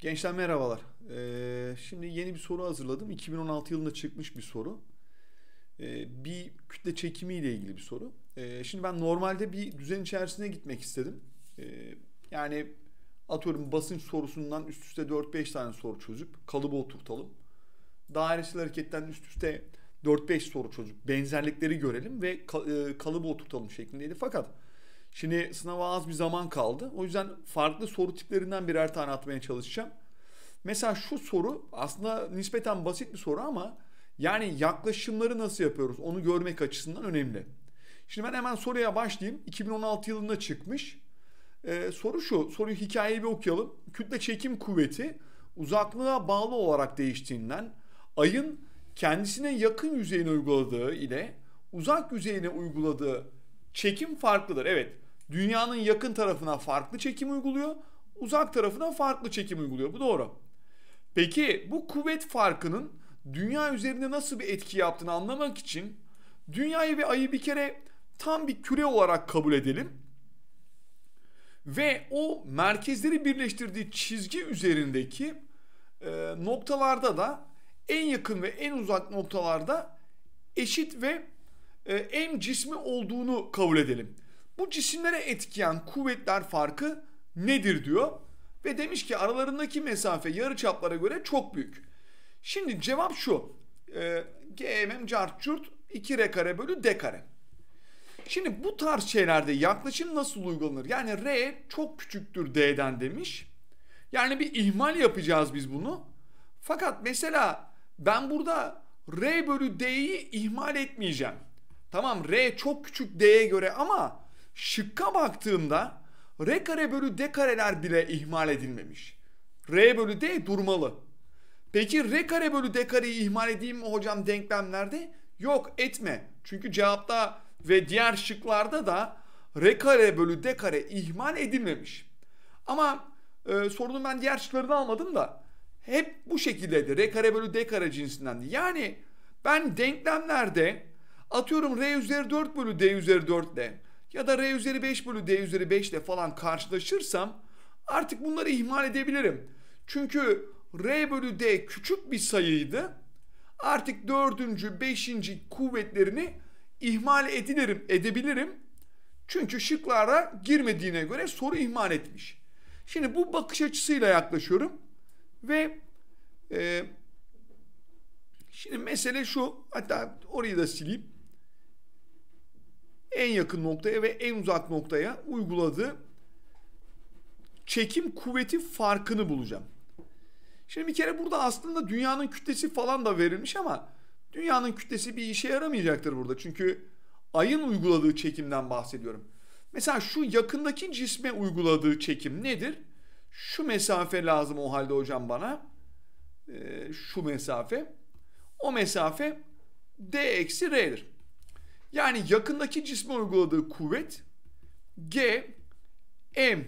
Gençler merhabalar. Ee, şimdi yeni bir soru hazırladım. 2016 yılında çıkmış bir soru. Ee, bir kütle çekimi ile ilgili bir soru. Ee, şimdi ben normalde bir düzen içerisine gitmek istedim. Ee, yani atıyorum basınç sorusundan üst üste 4-5 tane soru çözüp kalıbı oturtalım. Dairesel hareketten üst üste 4-5 soru çözüp benzerlikleri görelim ve e, kalıbı oturtalım şeklindeydi. Fakat Şimdi sınava az bir zaman kaldı. O yüzden farklı soru tiplerinden birer tane atmaya çalışacağım. Mesela şu soru aslında nispeten basit bir soru ama yani yaklaşımları nasıl yapıyoruz onu görmek açısından önemli. Şimdi ben hemen soruya başlayayım. 2016 yılında çıkmış. Ee, soru şu, soruyu hikayeyi bir okuyalım. Kütle çekim kuvveti uzaklığa bağlı olarak değiştiğinden ayın kendisine yakın yüzeyine uyguladığı ile uzak yüzeyine uyguladığı çekim farklıdır. Evet Dünyanın yakın tarafına farklı çekim uyguluyor, uzak tarafına farklı çekim uyguluyor. Bu doğru. Peki bu kuvvet farkının dünya üzerinde nasıl bir etki yaptığını anlamak için dünyayı ve ayı bir kere tam bir küre olarak kabul edelim. Ve o merkezleri birleştirdiği çizgi üzerindeki e, noktalarda da en yakın ve en uzak noktalarda eşit ve e, en cismi olduğunu kabul edelim. Bu cisimlere etkiyen kuvvetler farkı nedir diyor. Ve demiş ki aralarındaki mesafe yarıçaplara göre çok büyük. Şimdi cevap şu. E, ee, GMM cart curt 2R kare bölü D kare. Şimdi bu tarz şeylerde yaklaşım nasıl uygulanır? Yani R çok küçüktür D'den demiş. Yani bir ihmal yapacağız biz bunu. Fakat mesela ben burada R bölü D'yi ihmal etmeyeceğim. Tamam R çok küçük D'ye göre ama Şıkka baktığımda R kare bölü D kareler bile ihmal edilmemiş. R bölü D durmalı. Peki R kare bölü D kareyi ihmal edeyim mi hocam denklemlerde? Yok etme. Çünkü cevapta ve diğer şıklarda da R kare bölü D kare ihmal edilmemiş. Ama e, sorunun ben diğer şıklarını almadım da hep bu şekildeydi. R kare bölü D kare cinsindendi. Yani ben denklemlerde atıyorum R üzeri 4 bölü D üzeri 4 ile ya da R üzeri 5 bölü D üzeri 5 ile falan karşılaşırsam artık bunları ihmal edebilirim. Çünkü R bölü D küçük bir sayıydı. Artık dördüncü, beşinci kuvvetlerini ihmal edilirim, edebilirim. Çünkü şıklara girmediğine göre soru ihmal etmiş. Şimdi bu bakış açısıyla yaklaşıyorum. Ve e, şimdi mesele şu, hatta orayı da sileyim en yakın noktaya ve en uzak noktaya uyguladığı çekim kuvveti farkını bulacağım. Şimdi bir kere burada aslında dünyanın kütlesi falan da verilmiş ama dünyanın kütlesi bir işe yaramayacaktır burada. Çünkü ayın uyguladığı çekimden bahsediyorum. Mesela şu yakındaki cisme uyguladığı çekim nedir? Şu mesafe lazım o halde hocam bana. Ee, şu mesafe. O mesafe d eksi r'dir. Yani yakındaki cisme uyguladığı kuvvet G M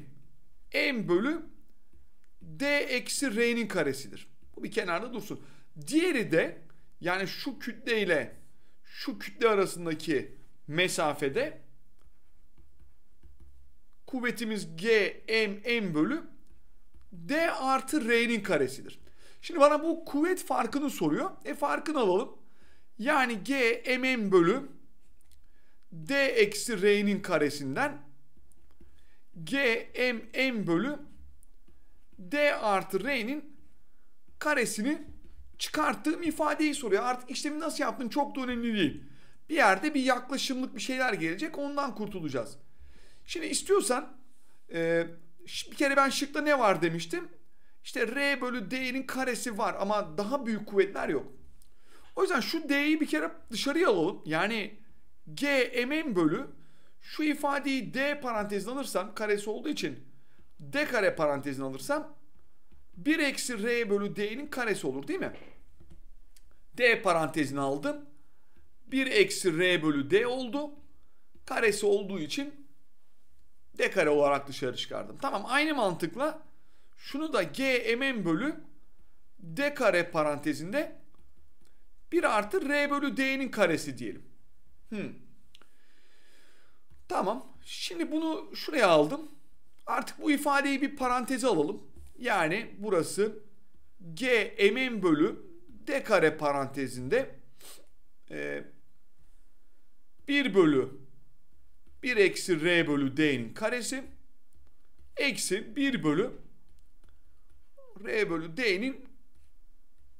M bölü D eksi R'nin karesidir. Bu bir kenarda dursun. Diğeri de yani şu kütle ile şu kütle arasındaki mesafede kuvvetimiz G M M bölü D artı R'nin karesidir. Şimdi bana bu kuvvet farkını soruyor. E farkını alalım. Yani G m m bölü d eksi r'nin karesinden g m m bölü d artı r'nin karesini çıkarttığım ifadeyi soruyor. Artık işlemi nasıl yaptın çok da önemli değil. Bir yerde bir yaklaşımlık bir şeyler gelecek ondan kurtulacağız. Şimdi istiyorsan e, bir kere ben şıkta ne var demiştim. İşte R bölü D'nin karesi var ama daha büyük kuvvetler yok. O yüzden şu D'yi bir kere dışarıya alalım. Yani GMM bölü şu ifadeyi D parantezine alırsam karesi olduğu için D kare parantezine alırsam 1 eksi R bölü D'nin karesi olur değil mi? D parantezine aldım. 1 eksi R bölü D oldu. Karesi olduğu için D kare olarak dışarı çıkardım. Tamam aynı mantıkla şunu da GMM bölü D kare parantezinde 1 artı R bölü D'nin karesi diyelim. Hmm. Tamam. Şimdi bunu şuraya aldım. Artık bu ifadeyi bir paranteze alalım. Yani burası G mm bölü D kare parantezinde e, 1 bölü 1 eksi R bölü D'nin karesi eksi 1 bölü R bölü D'nin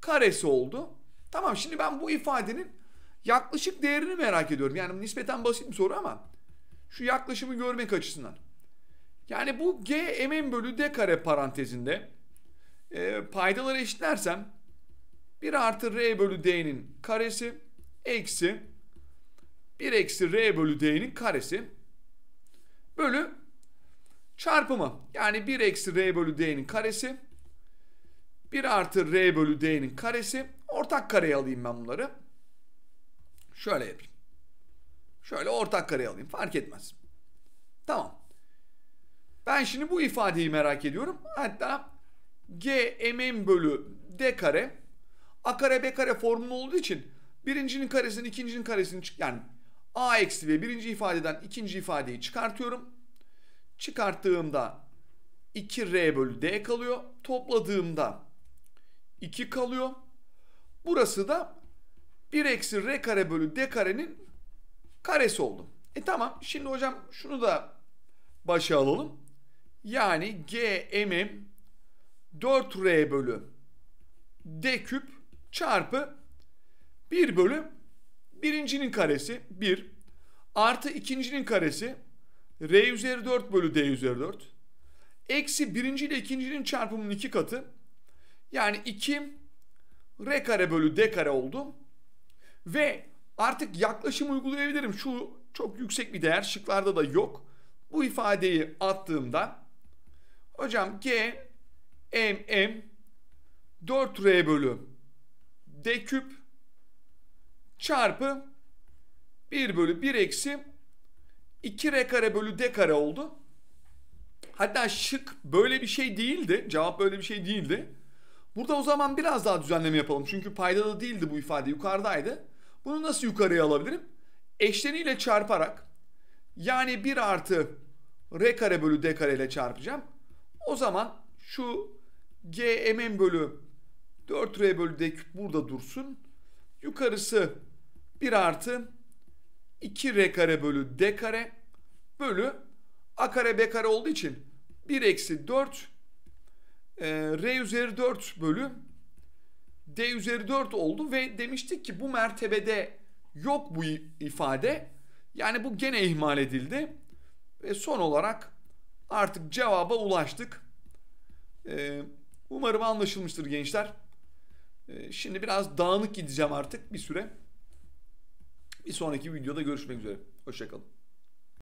karesi oldu. Tamam şimdi ben bu ifadenin Yaklaşık değerini merak ediyorum. Yani nispeten basit bir soru ama şu yaklaşımı görmek açısından. Yani bu G mm bölü D kare parantezinde e, paydaları eşitlersem 1 artı R bölü D'nin karesi eksi 1 eksi R bölü D'nin karesi bölü çarpımı. Yani 1 eksi R bölü D'nin karesi 1 artı R bölü D'nin karesi ortak kareye alayım ben bunları. Şöyle yapayım. Şöyle ortak kare alayım. Fark etmez. Tamam. Ben şimdi bu ifadeyi merak ediyorum. Hatta G mm bölü D kare A kare B kare formunu olduğu için birincinin karesinin ikincinin karesini yani A eksi ve birinci ifadeden ikinci ifadeyi çıkartıyorum. Çıkarttığımda 2R bölü D kalıyor. Topladığımda 2 kalıyor. Burası da 1 eksi r kare bölü d karenin karesi oldu. E tamam şimdi hocam şunu da başa alalım. Yani G gm'im 4r bölü d küp çarpı 1 bölü birincinin karesi 1 artı ikincinin karesi r üzeri 4 bölü d üzeri 4 eksi birinci ile ikincinin çarpımının iki katı yani 2 r kare bölü d kare oldu. Ve artık yaklaşım uygulayabilirim. Şu çok yüksek bir değer şıklarda da yok. Bu ifadeyi attığımda hocam G M M 4R bölü D küp çarpı 1 bölü 1 eksi 2R kare bölü D kare oldu. Hatta şık böyle bir şey değildi. Cevap böyle bir şey değildi. Burada o zaman biraz daha düzenleme yapalım. Çünkü paydada değildi bu ifade yukarıdaydı. Bunu nasıl yukarıya alabilirim? Eşleniyle çarparak yani 1 artı r kare bölü d kare ile çarpacağım. O zaman şu gmn bölü 4r bölü d küp burada dursun. Yukarısı 1 artı 2r kare bölü d kare bölü a kare b kare olduğu için 1 eksi 4 e, r üzeri 4 bölü D üzeri 4 oldu ve demiştik ki bu mertebede yok bu ifade. Yani bu gene ihmal edildi. Ve son olarak artık cevaba ulaştık. Ee, umarım anlaşılmıştır gençler. Ee, şimdi biraz dağınık gideceğim artık bir süre. Bir sonraki videoda görüşmek üzere. Hoşçakalın.